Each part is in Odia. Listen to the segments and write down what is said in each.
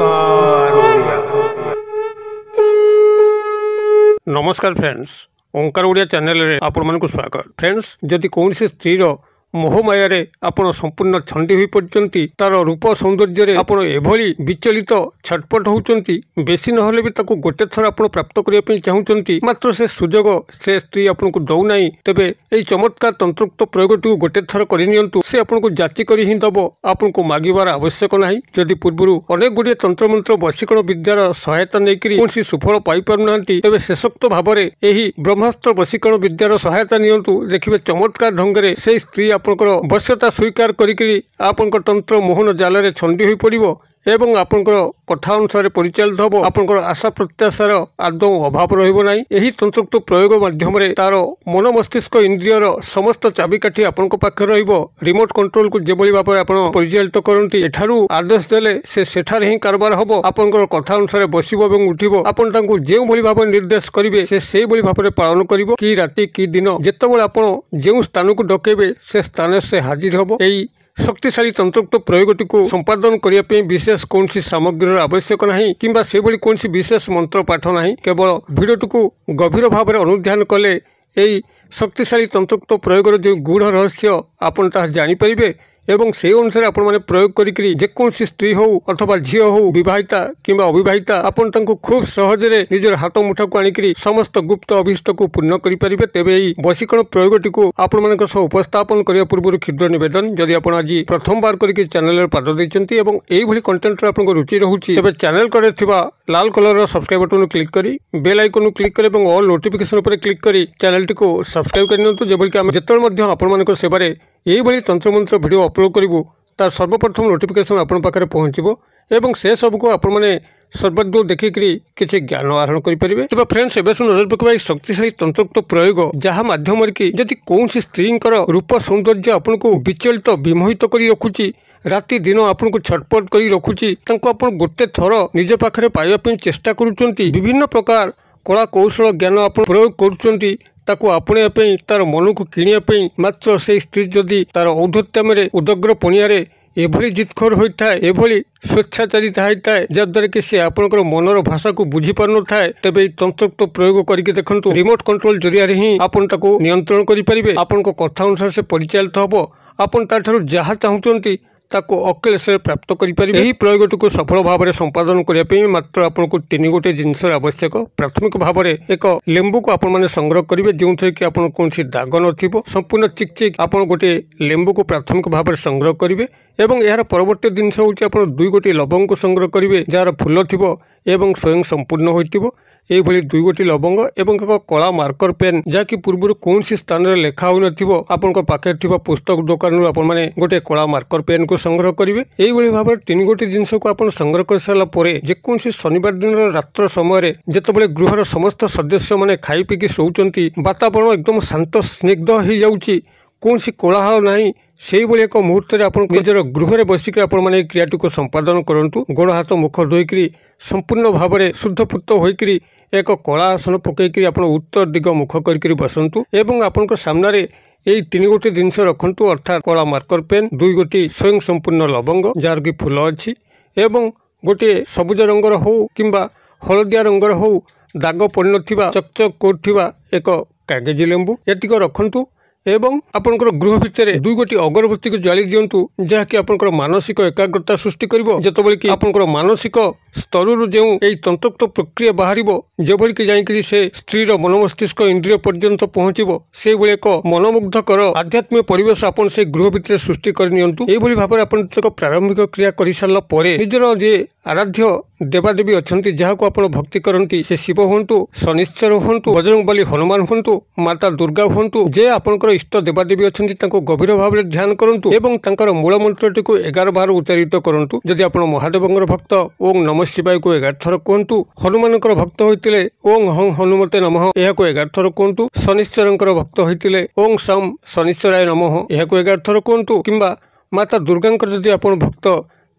ओंकार नमस्कार फ्रेंड्स ओंकार उड़िया चैनल रे आपन मन को स्वागत फ्रेंड्स जदी कोनसी स्त्री रो ମୋହମାୟାରେ ଆପଣ ସମ୍ପୂର୍ଣ୍ଣ ଛଣ୍ଡି ହୋଇପଡ଼ିଛନ୍ତି ତାର ରୂପ ସୌନ୍ଦର୍ଯ୍ୟରେ ଆପଣ ଏଭଳି ବିଚଳିତ ଛଟପଟ ହେଉଛନ୍ତି ବେଶୀ ନହେଲେ ବି ତାକୁ ଗୋଟେ ଥର ଆପଣ ପ୍ରାପ୍ତ କରିବା ପାଇଁ ଚାହୁଁଛନ୍ତି ମାତ୍ର ସେ ସୁଯୋଗ ସେ ସ୍ତ୍ରୀ ଆପଣଙ୍କୁ ଦେଉନାହିଁ ତେବେ ଏହି ଚମତ୍କାର ତନ୍ତ୍ରୁକ୍ତ ପ୍ରୟୋଗଟିକୁ ଗୋଟେ ଥର କରିନିଅନ୍ତୁ ସେ ଆପଣଙ୍କୁ ଜାତି କରି ହିଁ ଦେବ ଆପଣଙ୍କୁ ମାଗିବାର ଆବଶ୍ୟକ ନାହିଁ ଯଦି ପୂର୍ବରୁ ଅନେକ ଗୁଡ଼ିଏ ତନ୍ତ୍ରମନ୍ତ୍ର ବଶୀକରଣ ବିଦ୍ୟାର ସହାୟତା ନେଇକରି କୌଣସି ସୁଫଳ ପାଇପାରୁନାହାନ୍ତି ତେବେ ଶେଷୋକ୍ତ ଭାବରେ ଏହି ବ୍ରହ୍ମାସ୍ତ୍ର ବଶୀକରଣ ବିଦ୍ୟାର ସହାୟତା ନିଅନ୍ତୁ ଦେଖିବେ ଚମତ୍କାର ଢଙ୍ଗରେ ସେହି ସ୍ତ୍ରୀ ଆପଣଙ୍କର ବଶ୍ୟତା ସ୍ୱୀକାର କରିକି ଆପଣଙ୍କ ତନ୍ତ୍ର ମୋହନ ଜାଲରେ ଛନ୍ଦି ହୋଇପଡ଼ିବ ଏବଂ ଆପଣଙ୍କର କଥା ଅନୁସାରେ ପରିଚାଳିତ ହେବ ଆପଣଙ୍କର ଆଶା ପ୍ରତ୍ୟାଶାର ଆଦୌ ଅଭାବ ରହିବ ନାହିଁ ଏହି ତନ୍ତ୍ରକ୍ତ ପ୍ରୟୋଗ ମାଧ୍ୟମରେ ତାର ମନ ମସ୍ତିଷ୍କ ଇନ୍ଦ୍ରିୟର ସମସ୍ତ ଚାବିକାଠି ଆପଣଙ୍କ ପାଖରେ ରହିବ ରିମୋଟ କଣ୍ଟ୍ରୋଲକୁ ଯେଭଳି ଭାବରେ ଆପଣ ପରିଚାଳିତ କରନ୍ତି ଏଠାରୁ ଆଦେଶ ଦେଲେ ସେ ସେଠାରେ ହିଁ କାରବାର ହେବ ଆପଣଙ୍କର କଥା ଅନୁସାରେ ବସିବ ଏବଂ ଉଠିବ ଆପଣ ତାଙ୍କୁ ଯେଉଁଭଳି ଭାବରେ ନିର୍ଦ୍ଦେଶ କରିବେ ସେ ସେହିଭଳି ଭାବରେ ପାଳନ କରିବ କି ରାତି କି ଦିନ ଯେତେବେଳେ ଆପଣ ଯେଉଁ ସ୍ଥାନକୁ ଡକେଇବେ ସେ ସ୍ଥାନରେ ସେ ହାଜିର ହେବ ଏଇ ଶକ୍ତିଶାଳୀ ତନ୍ତ୍ରୋକ୍ତ ପ୍ରୟୋଗଟିକୁ ସମ୍ପାଦନ କରିବା ପାଇଁ ବିଶେଷ କୌଣସି ସାମଗ୍ରୀର ଆବଶ୍ୟକ ନାହିଁ କିମ୍ବା ସେଭଳି କୌଣସି ବିଶେଷ ମନ୍ତ୍ର ପାଠ ନାହିଁ କେବଳ ଭିଡ଼ିଓଟିକୁ ଗଭୀର ଭାବରେ ଅନୁଧ୍ୟାନ କଲେ ଏହି ଶକ୍ତିଶାଳୀ ତନ୍ତ୍ରୋକ୍ତ ପ୍ରୟୋଗର ଯେଉଁ ଗୂଢ଼ ରହସ୍ୟ ଆପଣ ତାହା ଜାଣିପାରିବେ এবং সেই অনুসারে আপনার মানে প্রয়োগ করি যেকোনসি স্ত্রী হো অথবা ঝিও হো বিবাহিতা কিংবা অবিবাহিতা আপনার তাঁর খুব সহজে নিজের হাত মুঠা আনিকি সমস্ত গুপ্ত অভীষ্টক পূর্ণ করে পারে তেবে এই বশীকরণ প্রয়োগটি আপনার সহ উপস্থাপন করা পূর্ব ক্ষুদ্র নিবেদন যদি আপনার আজ প্রথমবার করি চ্যানেলের পাদ দিয়েছেন এবং এইভাবে কন্টেন্টর আপনার রুচি রয়েছে তবে চ্যানেল করে লাল কলর সবসক্রাইব বটন ক্লিক করে বেল আইকন ক্লিক করে এবং অল নোটিফিকেসন উপরে ক্লিক করে চ্যানেলটি সবসক্রাইব করে নিউ যেভাবে আমি যেত আপনার সেবার ଏଇଭଳି ତନ୍ତ୍ରମନ୍ତ୍ର ଭିଡ଼ିଓ ଅପଲୋଡ଼ କରିବୁ ତାର ସର୍ବପ୍ରଥମ ନୋଟିଫିକେସନ୍ ଆପଣଙ୍କ ପାଖରେ ପହଞ୍ଚିବ ଏବଂ ସେସବୁକୁ ଆପଣମାନେ ସର୍ବଦୂର ଦେଖିକରି କିଛି ଜ୍ଞାନ ଆହରଣ କରିପାରିବେ ତେବେ ଫ୍ରେଣ୍ଡସ୍ ଏବେ ସବୁ ନଜର ପକାଇବା ଏହି ଶକ୍ତିଶାଳୀ ତନ୍ତ୍ରକ୍ତ ପ୍ରୟୋଗ ଯାହା ମାଧ୍ୟମରେ କି ଯଦି କୌଣସି ସ୍ତ୍ରୀଙ୍କର ରୂପ ସୌନ୍ଦର୍ଯ୍ୟ ଆପଣଙ୍କୁ ବିଚଳିତ ବିମୋହିତ କରି ରଖୁଛି ରାତି ଦିନ ଆପଣଙ୍କୁ ଛଟପଟ କରି ରଖୁଛି ତାଙ୍କୁ ଆପଣ ଗୋଟେ ଥର ନିଜ ପାଖରେ ପାଇବା ପାଇଁ ଚେଷ୍ଟା କରୁଛନ୍ତି ବିଭିନ୍ନ ପ୍ରକାର କଳା କୌଶଳ ଜ୍ଞାନ ଆପଣ ପ୍ରୟୋଗ କରୁଛନ୍ତି ତାକୁ ଆପଣେଇବା ପାଇଁ ତାର ମନକୁ କିଣିବା ପାଇଁ ମାତ୍ର ସେହି ସ୍ତ୍ରୀ ଯଦି ତାର ଔଦ୍ଧତ୍ୟମରେ ଉଦଗ୍ର ପଣିଆରେ ଏଭଳି ଜିତଖୋର ହୋଇଥାଏ ଏଭଳି ସ୍ୱେଚ୍ଛାଚାରିତା ହୋଇଥାଏ ଯାହାଦ୍ୱାରା କି ସେ ଆପଣଙ୍କର ମନର ଭାଷାକୁ ବୁଝିପାରୁନଥାଏ ତେବେ ଏହି ତନ୍ତ୍ରକ୍ତ ପ୍ରୟୋଗ କରିକି ଦେଖନ୍ତୁ ରିମୋଟ୍ କଣ୍ଟ୍ରୋଲ ଜରିଆରେ ହିଁ ଆପଣ ତାକୁ ନିୟନ୍ତ୍ରଣ କରିପାରିବେ ଆପଣଙ୍କ କଥା ଅନୁସାରେ ସେ ପରିଚାଳିତ ହେବ ଆପଣ ତାଠାରୁ ଯାହା ଚାହୁଁଛନ୍ତି ତାକୁ ଅକ୍ଲେଶରେ ପ୍ରାପ୍ତ କରିପାରିବେ ଏହି ପ୍ରୟୋଗଟିକୁ ସଫଳ ଭାବରେ ସମ୍ପାଦନ କରିବା ପାଇଁ ମାତ୍ର ଆପଣଙ୍କୁ ତିନି ଗୋଟିଏ ଜିନିଷର ଆବଶ୍ୟକ ପ୍ରାଥମିକ ଭାବରେ ଏକ ଲେମ୍ବୁକୁ ଆପଣମାନେ ସଂଗ୍ରହ କରିବେ ଯେଉଁଥିରେ କି ଆପଣ କୌଣସି ଦାଗ ନଥିବ ସମ୍ପୂର୍ଣ୍ଣ ଚିକ୍ ଚିକ୍ ଆପଣ ଗୋଟିଏ ଲେମ୍ବୁକୁ ପ୍ରାଥମିକ ଭାବରେ ସଂଗ୍ରହ କରିବେ ଏବଂ ଏହାର ପରବର୍ତ୍ତୀ ଜିନିଷ ହେଉଛି ଆପଣ ଦୁଇ ଗୋଟି ଲବଙ୍ଗକୁ ସଂଗ୍ରହ କରିବେ ଯାହାର ଫୁଲ ଥିବ ଏବଂ ସ୍ୱୟଂ ସମ୍ପୂର୍ଣ୍ଣ ହୋଇଥିବ ଏହିଭଳି ଦୁଇ ଗୋଟି ଲବଙ୍ଗ ଏବଂ ଏକ କଳା ମାର୍କର ପେନ୍ ଯାହାକି ପୂର୍ବରୁ କୌଣସି ସ୍ଥାନରେ ଲେଖା ହୋଇନଥିବ ଆପଣଙ୍କ ପାଖରେ ଥିବା ପୁସ୍ତକ ଦୋକାନରୁ ଆପଣମାନେ ଗୋଟିଏ କଳା ମାର୍କର ପେନ୍କୁ ସଂଗ୍ରହ କରିବେ ଏହିଭଳି ଭାବରେ ତିନି ଗୋଟି ଜିନିଷକୁ ଆପଣ ସଂଗ୍ରହ କରିସାରିଲା ପରେ ଯେକୌଣସି ଶନିବାର ଦିନର ରାତ୍ର ସମୟରେ ଯେତେବେଳେ ଗୃହର ସମସ୍ତ ସଦସ୍ୟମାନେ ଖାଇ ପିଇକି ଶୋଉଛନ୍ତି ବାତାବରଣ ଏକଦମ ଶାନ୍ତ ସ୍ନିଗ୍ଧ ହୋଇଯାଉଛି କୌଣସି କୋଳାହଳ ନାହିଁ ସେହିଭଳି ଏକ ମୁହୂର୍ତ୍ତରେ ଆପଣ ନିଜର ଗୃହରେ ବସିକି ଆପଣମାନେ ଏହି କ୍ରିୟାଟିକୁ ସମ୍ପାଦନ କରନ୍ତୁ ଗୋଡ଼ ହାତ ମୁଖ ଧୋଇକରି ସମ୍ପୂର୍ଣ୍ଣ ଭାବରେ ଶୁଦ୍ଧପୂତ ହୋଇକରି ଏକ କଳା ଆସନ ପକାଇକରି ଆପଣ ଉତ୍ତର ଦିଗ ମୁଖ କରିକି ବସନ୍ତୁ ଏବଂ ଆପଣଙ୍କ ସାମ୍ନାରେ ଏଇ ତିନି ଗୋଟି ଜିନିଷ ରଖନ୍ତୁ ଅର୍ଥାତ୍ କଳା ମାର୍କର ପେନ୍ ଦୁଇ ଗୋଟି ସ୍ୱୟଂ ସମ୍ପୂର୍ଣ୍ଣ ଲବଙ୍ଗ ଯାହାର କି ଫୁଲ ଅଛି ଏବଂ ଗୋଟିଏ ସବୁଜ ରଙ୍ଗର ହେଉ କିମ୍ବା ହଳଦିଆ ରଙ୍ଗର ହେଉ ଦାଗ ପଡ଼ିନଥିବା ଚକ୍ ଚକ୍ କରୁଥିବା ଏକ କାଗେଜ ଲେମ୍ବୁ ଏତିକ ରଖନ୍ତୁ ଏବଂ ଆପଣଙ୍କର ଗୃହ ଭିତରେ ଦୁଇ ଗୋଟି ଅଗରବତୀକୁ ଜାଳି ଦିଅନ୍ତୁ ଯାହାକି ଆପଣଙ୍କର ମାନସିକ ଏକାଗ୍ରତା ସୃଷ୍ଟି କରିବ ଯେତେବେଳେ କି ଆପଣଙ୍କର ମାନସିକ ସ୍ତରରୁ ଯେଉଁ ଏହି ତନ୍ତକ୍ତ ପ୍ରକ୍ରିୟା ବାହାରିବ ଯେଭଳିକି ଯାଇକିରି ସେ ସ୍ତ୍ରୀର ମନ ମସ୍ତିଷ୍କ ଇନ୍ଦ୍ରିୟ ପର୍ଯ୍ୟନ୍ତ ପହଞ୍ଚିବ ସେଇଭଳି ଏକ ମନମୁଗ୍ଧକର ଆଧ୍ୟାତ୍ମିକ ପରିବେଶ ଆପଣ ସେ ଗୃହ ଭିତରେ ସୃଷ୍ଟି କରି ନିଅନ୍ତୁ ଏହିଭଳି ଭାବରେ ଆପଣ ଏକ ପ୍ରାରମ୍ଭିକ କ୍ରିୟା କରିସାରିଲା ପରେ ନିଜର ଯେ ଆରାଧ୍ୟ ଦେବାଦେବୀ ଅଛନ୍ତି ଯାହାକୁ ଆପଣ ଭକ୍ତି କରନ୍ତି ସେ ଶିବ ହୁଅନ୍ତୁ ଶନିଶ୍ଚର ହୁଅନ୍ତୁ ବଜରଙ୍ଗ ବାଲି ହନୁମାନ ହୁଅନ୍ତୁ ମାତା ଦୁର୍ଗା ହୁଅନ୍ତୁ ଯେ ଆପଣଙ୍କର ଇଷ୍ଟ ଦେବାଦେବୀ ଅଛନ୍ତି ତାଙ୍କୁ ଗଭୀର ଭାବରେ ଧ୍ୟାନ କରନ୍ତୁ ଏବଂ ତାଙ୍କର ମୂଳ ମନ୍ତ୍ରଟିକୁ ଏଗାର ବାର ଉଚ୍ଚାରିତ କରନ୍ତୁ ଯଦି ଆପଣ ମହାଦେବଙ୍କର ଭକ୍ତ ଓ ନମ ଶିବାୟୁକୁ ଏଗାର ଥର କୁହନ୍ତୁ ହନୁମାନଙ୍କର ଭକ୍ତ ହୋଇଥିଲେ ଓଂ ହଂ ହନୁମତେ ନମଃ ଏହାକୁ ଏଗାର ଥର କୁହନ୍ତୁ ଶନିଶ୍ୱରଙ୍କର ଭକ୍ତ ହୋଇଥିଲେ ଓଂ ସମ୍ ଶନିଶ୍ୱରାୟ ନମଃ ଏହାକୁ ଏଗାର ଥର କୁହନ୍ତୁ କିମ୍ବା ମାତା ଦୁର୍ଗାଙ୍କର ଯଦି ଆପଣ ଭକ୍ତ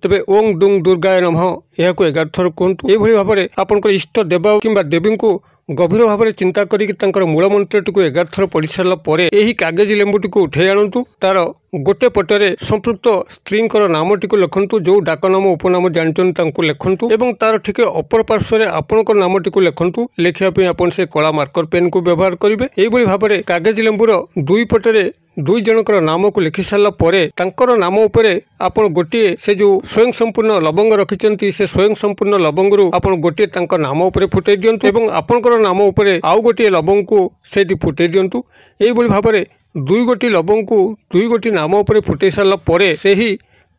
ତେବେ ଓଂ ଡୁଂ ଦୁର୍ଗାୟ ନମଃ ଏହାକୁ ଏଗାର ଥର କୁହନ୍ତୁ ଏଭଳି ଭାବରେ ଆପଣଙ୍କର ଇଷ୍ଟ ଦେବ କିମ୍ବା ଦେବୀଙ୍କୁ ଗଭୀର ଭାବରେ ଚିନ୍ତା କରିକି ତାଙ୍କର ମୂଳମନ୍ତ୍ରଟିକୁ ଏଗାର ଥର ପଢ଼ିସାରିଲା ପରେ ଏହି କାଗଜ ଲେମ୍ବୁଟିକୁ ଉଠାଇ ଆଣନ୍ତୁ ତାର ଗୋଟେ ପଟରେ ସମ୍ପୃକ୍ତ ସ୍ତ୍ରୀଙ୍କର ନାମଟିକୁ ଲେଖନ୍ତୁ ଯେଉଁ ଡାକନାମ ଉପନାମ ଜାଣିଛନ୍ତି ତାଙ୍କୁ ଲେଖନ୍ତୁ ଏବଂ ତାର ଟିକେ ଅପର ପାର୍ଶ୍ୱରେ ଆପଣଙ୍କ ନାମଟିକୁ ଲେଖନ୍ତୁ ଲେଖିବା ପାଇଁ ଆପଣ ସେ କଳା ମାର୍କର ପେନ୍କୁ ବ୍ୟବହାର କରିବେ ଏହିଭଳି ଭାବରେ କାଗଜ ଲେମ୍ବୁର ଦୁଇ ପଟରେ ଦୁଇ ଜଣଙ୍କର ନାମକୁ ଲେଖି ସାରିଲା ପରେ ତାଙ୍କର ନାମ ଉପରେ ଆପଣ ଗୋଟିଏ ସେ ଯେଉଁ ସ୍ୱୟଂ ସମ୍ପୂର୍ଣ୍ଣ ଲବଙ୍ଗ ରଖିଛନ୍ତି ସେ ସ୍ୱୟଂ ସମ୍ପୂର୍ଣ୍ଣ ଲବଙ୍ଗରୁ ଆପଣ ଗୋଟିଏ ତାଙ୍କ ନାମ ଉପରେ ଫୁଟେଇ ଦିଅନ୍ତୁ ଏବଂ ଆପଣଙ୍କର ନାମ ଉପରେ ଆଉ ଗୋଟିଏ ଲବଙ୍ଗକୁ ସେଇଠି ଫୁଟେଇ ଦିଅନ୍ତୁ ଏହିଭଳି ଭାବରେ ଦୁଇ ଗୋଟି ଲବଙ୍ଗକୁ ଦୁଇ ଗୋଟି ନାମ ଉପରେ ଫୁଟେଇ ସାରିଲା ପରେ ସେହି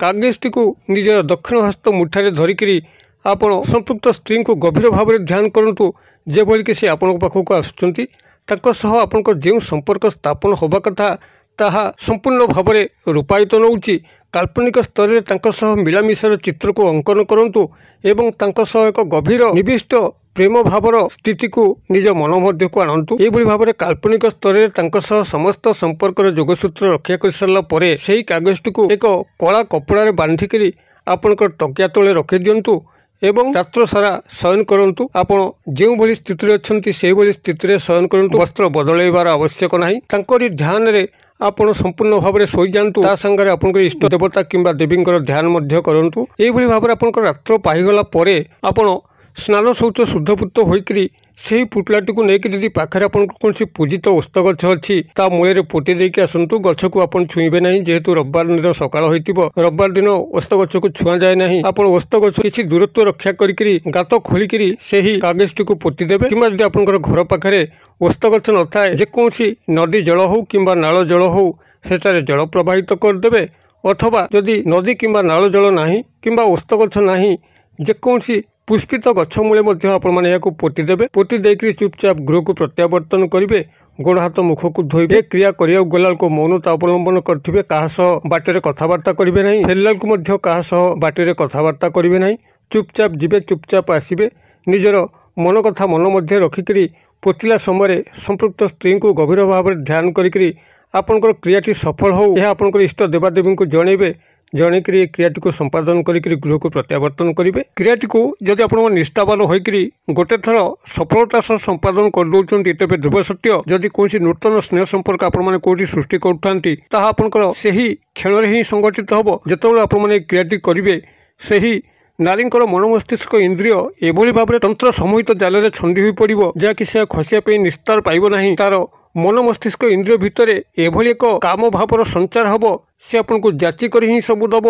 କାଗଜଟିକୁ ନିଜର ଦକ୍ଷିଣ ହସ୍ତ ମୁଠାରେ ଧରିକିରି ଆପଣ ସମ୍ପୃକ୍ତ ସ୍ତ୍ରୀଙ୍କୁ ଗଭୀର ଭାବରେ ଧ୍ୟାନ କରନ୍ତୁ ଯେଭଳିକି ସେ ଆପଣଙ୍କ ପାଖକୁ ଆସୁଛନ୍ତି ତାଙ୍କ ସହ ଆପଣଙ୍କର ଯେଉଁ ସମ୍ପର୍କ ସ୍ଥାପନ ହେବା କଥା ତାହା ସମ୍ପୂର୍ଣ୍ଣ ଭାବରେ ରୂପାୟିତ ନେଉଛି କାଳ୍ପନିକ ସ୍ତରରେ ତାଙ୍କ ସହ ମିଳାମିଶାର ଚିତ୍ରକୁ ଅଙ୍କନ କରନ୍ତୁ ଏବଂ ତାଙ୍କ ସହ ଏକ ଗଭୀର ନିବିଷ୍ଟ ପ୍ରେମ ଭାବର ସ୍ଥିତିକୁ ନିଜ ମନ ମଧ୍ୟକୁ ଆଣନ୍ତୁ ଏହିଭଳି ଭାବରେ କାଳ୍ପନିକ ସ୍ତରରେ ତାଙ୍କ ସହ ସମସ୍ତ ସମ୍ପର୍କର ଯୋଗସୂତ୍ର ରକ୍ଷା କରିସାରିଲା ପରେ ସେହି କାଗଜଟିକୁ ଏକ କଳା କପଡ଼ାରେ ବାନ୍ଧିକରି ଆପଣଙ୍କର ଟକିଆ ତଳେ ରଖିଦିଅନ୍ତୁ ଏବଂ ରାତ୍ର ସାରା ଶୟନ କରନ୍ତୁ ଆପଣ ଯେଉଁଭଳି ସ୍ଥିତିରେ ଅଛନ୍ତି ସେହିଭଳି ସ୍ଥିତିରେ ଶୟନ କରନ୍ତୁ ବସ୍ତ୍ର ବଦଳାଇବାର ଆବଶ୍ୟକ ନାହିଁ ତାଙ୍କରି ଧ୍ୟାନରେ আপোন সম্পূর্ণ ভাবে সোই জানতু তা সঙ্গে আপোনক ইষ্ট দেবতা কিম্বা দেবীর উপর ধ্যান মধ্য করন্তু এই বুলি ভাবে আপোনক রাত্রি পাইগোলা পরে আপোন ସ୍ନାନ ଶୌଚ ଶୁଦ୍ଧପୂତ ହୋଇକରି ସେହି ପୁଟଲାଟିକୁ ନେଇକି ଯଦି ପାଖରେ ଆପଣଙ୍କ କୌଣସି ପୂଜିତ ଓସ୍ତ ଗଛ ଅଛି ତା ମୂଳରେ ପୋତି ଦେଇକି ଆସନ୍ତୁ ଗଛକୁ ଆପଣ ଛୁଇଁବେ ନାହିଁ ଯେହେତୁ ରବିବାର ଦିନ ସକାଳ ହୋଇଥିବ ରବିବାର ଦିନ ଓସ୍ତ ଗଛକୁ ଛୁଆଁଯାଏ ନାହିଁ ଆପଣ ଓସ୍ତ ଗଛ କିଛି ଦୂରତ୍ୱ ରକ୍ଷା କରିକି ଗାତ ଖୋଳିକିରି ସେହି କାଗଜଟିକୁ ପୋତି ଦେବେ କିମ୍ବା ଯଦି ଆପଣଙ୍କର ଘର ପାଖରେ ଓସ୍ତ ଗଛ ନଥାଏ ଯେକୌଣସି ନଦୀ ଜଳ ହେଉ କିମ୍ବା ନାଳ ଜଳ ହେଉ ସେଠାରେ ଜଳ ପ୍ରବାହିତ କରିଦେବେ ଅଥବା ଯଦି ନଦୀ କିମ୍ବା ନାଳ ଜଳ ନାହିଁ କିମ୍ବା ଓସ୍ତ ଗଛ ନାହିଁ ଯେକୌଣସି ପୁଷ୍ପିତ ଗଛ ମୂଳେ ମଧ୍ୟ ଆପଣମାନେ ଏହାକୁ ପୋତିଦେବେ ପୋତି ଦେଇକରି ଚୁପଚାପ ଗୃହକୁ ପ୍ରତ୍ୟାବର୍ତ୍ତନ କରିବେ ଗୋଡ଼ ହାତ ମୁଖକୁ ଧୋଇବେ କ୍ରିୟା କରିବାକୁ ଗଲାବେଳକୁ ମୌନତା ଅବଲମ୍ବନ କରିଥିବେ କାହା ସହ ବାଟରେ କଥାବାର୍ତ୍ତା କରିବେ ନାହିଁ ଫେରିଲାବେଳକୁ ମଧ୍ୟ କାହା ସହ ବାଟରେ କଥାବାର୍ତ୍ତା କରିବେ ନାହିଁ ଚୁପଚାପ ଯିବେ ଚୁପଚାପ ଆସିବେ ନିଜର ମନ କଥା ମନ ମଧ୍ୟ ରଖିକରି ପୋତିଲା ସମୟରେ ସମ୍ପୃକ୍ତ ସ୍ତ୍ରୀଙ୍କୁ ଗଭୀର ଭାବରେ ଧ୍ୟାନ କରିକରି ଆପଣଙ୍କର କ୍ରିୟାଟି ସଫଳ ହେଉ ଏହା ଆପଣଙ୍କର ଇଷ୍ଟ ଦେବାଦେବୀଙ୍କୁ ଜଣାଇବେ ଜଣେକିରି ଏ କ୍ରିୟାଟିକୁ ସମ୍ପାଦନ କରିକିରି ଗୃହକୁ ପ୍ରତ୍ୟାବର୍ତ୍ତନ କରିବେ କ୍ରିୟାଟିକୁ ଯଦି ଆପଣ ନିଷ୍ଠାବାନ ହୋଇକିରି ଗୋଟେ ଥର ସଫଳତା ସହ ସମ୍ପାଦନ କରିଦେଉଛନ୍ତି ତେବେ ଧ୍ରୁବ ସତ୍ୟ ଯଦି କୌଣସି ନୂତନ ସ୍ନେହ ସମ୍ପର୍କ ଆପଣମାନେ କେଉଁଠି ସୃଷ୍ଟି କରୁଥାନ୍ତି ତାହା ଆପଣଙ୍କର ସେହି କ୍ଷଣରେ ହିଁ ସଂଗଠିତ ହେବ ଯେତେବେଳେ ଆପଣମାନେ ଏ କ୍ରିୟାଟି କରିବେ ସେହି ନାରୀଙ୍କର ମନ ମସ୍ତିଷ୍କ ଇନ୍ଦ୍ରିୟ ଏଭଳି ଭାବରେ ତନ୍ତ୍ର ସମୂହିତ ଜାଲରେ ଛନ୍ଦି ହୋଇପଡ଼ିବ ଯାହାକି ସେ ଖସିବା ପାଇଁ ନିସ୍ତାର ପାଇବ ନାହିଁ ତା'ର ମନ ମସ୍ତିଷ୍କ ଇନ୍ଦ୍ରିୟ ଭିତରେ ଏଭଳି ଏକ କାମ ଭାବର ସଞ୍ଚାର ହେବ ସେ ଆପଣଙ୍କୁ ଜାତି କରି ହିଁ ସବୁ ଦେବ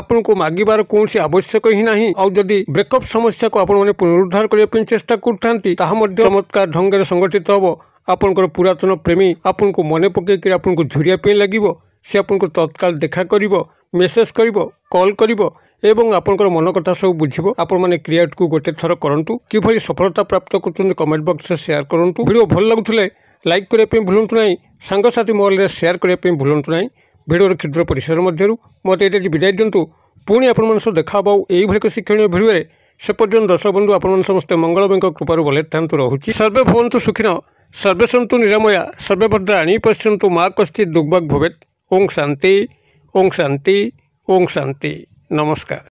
ଆପଣଙ୍କୁ ମାଗିବାର କୌଣସି ଆବଶ୍ୟକ ହିଁ ନାହିଁ ଆଉ ଯଦି ବ୍ରେକଅପ୍ ସମସ୍ୟାକୁ ଆପଣମାନେ ପୁନରୁଦ୍ଧାର କରିବା ପାଇଁ ଚେଷ୍ଟା କରୁଥାନ୍ତି ତାହା ମଧ୍ୟ ଚମତ୍କାର ଢଙ୍ଗରେ ସଂଗଠିତ ହେବ ଆପଣଙ୍କର ପୁରାତନ ପ୍ରେମୀ ଆପଣଙ୍କୁ ମନେ ପକାଇକରି ଆପଣଙ୍କୁ ଝୁରିବା ପାଇଁ ଲାଗିବ ସେ ଆପଣଙ୍କୁ ତତ୍କାଳ ଦେଖା କରିବ ମେସେଜ୍ କରିବ କଲ୍ କରିବ ଏବଂ ଆପଣଙ୍କର ମନ କଥା ସବୁ ବୁଝିବ ଆପଣମାନେ କ୍ରିଏଟ୍କୁ ଗୋଟେ ଥର କରନ୍ତୁ କିଭଳି ସଫଳତା ପ୍ରାପ୍ତ କରୁଛନ୍ତି କମେଣ୍ଟ ବକ୍ସରେ ସେୟାର କରନ୍ତୁ ଭିଡ଼ିଓ ଭଲ ଲାଗୁଥିଲେ ଲାଇକ୍ କରିବା ପାଇଁ ଭୁଲନ୍ତୁ ନାହିଁ ସାଙ୍ଗସାଥି ମହଲରେ ସେୟାର କରିବା ପାଇଁ ଭୁଲନ୍ତୁ ନାହିଁ ଭିଡ଼ିଓର କ୍ଷୁଦ୍ର ପରିସର ମଧ୍ୟରୁ ମୋତେ ଏଇଟା ବିଦାୟ ଦିଅନ୍ତୁ ପୁଣି ଆପଣମାନଙ୍କ ସହ ଦେଖା ହେବ ଆଉ ଏଇଭଳି ଏକ ଶିକ୍ଷଣୀୟ ଭିଡ଼ିଓରେ ସେ ପର୍ଯ୍ୟନ୍ତ ଦର୍ଶକବନ୍ଧୁ ଆପଣମାନେ ସମସ୍ତେ ମଙ୍ଗଳମୟଙ୍କ କୃପାରୁ ଭଲେ ଥାନ୍ତୁ ରହୁଛି ସର୍ବେ ଭୁବନ୍ତୁ ସୁଖିନ ସର୍ବେ ସନ୍ତୁ ନିରାମୟା ସର୍ବେ ଭଦ୍ରାଣୀ ପଶ୍ୟନ୍ତୁ ମା କସ୍ତି ଦୁଗ୍ବାଗ ଭବେତ ଓଂ ଶାନ୍ତି ଓଂ ଶାନ୍ତି ଓଂ ଶାନ୍ତି ନମସ୍କାର